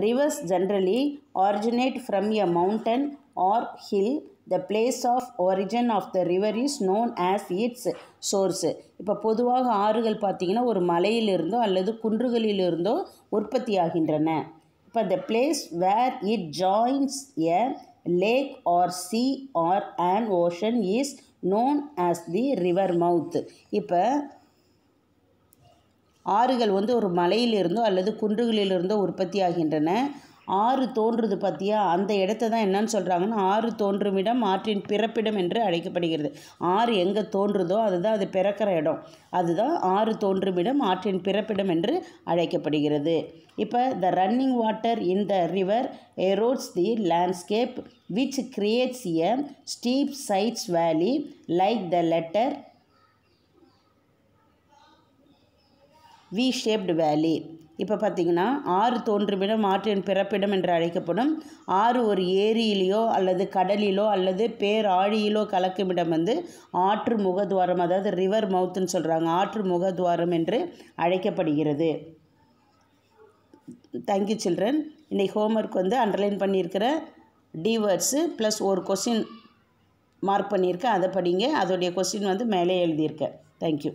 Rivers generally originate from a mountain or hill. The place of origin of the river is known as its source. இப்போ பொதுவாக ஆறுகள் பார்த்தீங்கன்னா ஒரு மலையிலிருந்தோ அல்லது குன்றுகளிலிருந்தோ உற்பத்தியாகின்றன இப்போ the place where it joins a lake or sea or and ocean is known as the river mouth இப்போ ஆறுகள் வந்து ஒரு மலையிலிருந்தோ அல்லது குன்றுகளிலிருந்தோ உற்பத்தி ஆகின்றன ஆறு தோன்றுது பார்த்தியா அந்த இடத்த தான் என்னன்னு சொல்கிறாங்கன்னா ஆறு தோன்றும் இடம் ஆற்றின் பிறப்பிடம் என்று அழைக்கப்படுகிறது ஆறு எங்கே தோன்றுதோ அதுதான் அது பிறக்கிற இடம் அதுதான் ஆறு தோன்றும் இடம் ஆற்றின் பிறப்பிடம் என்று அழைக்கப்படுகிறது இப்போ the running water in the river erodes the landscape which creates a steep sides valley like the letter V shaped valley இப்போ பார்த்திங்கன்னா ஆறு தோன்றுமிடம் ஆற்றின் பிறப்பிடம் என்று அழைக்கப்படும் ஆறு ஒரு ஏரியிலேயோ அல்லது கடலிலோ அல்லது பேராழியிலோ கலக்குமிடம் வந்து ஆற்று முகத்வாரம் அதாவது ரிவர் மவுத்துன்னு சொல்கிறாங்க ஆற்று முகத்வாரம் என்று அழைக்கப்படுகிறது தேங்க்யூ சில்ட்ரன் இன்றைக்கி ஹோம்ஒர்க் வந்து அண்டர்லைன் பண்ணியிருக்கிற டிவர்ட்ஸு ப்ளஸ் ஒரு கொஸ்டின் மார்க் பண்ணியிருக்கேன் அதை படிங்க அதோடைய கொஸ்டின் வந்து மேலே எழுதியிருக்கேன் தேங்க்யூ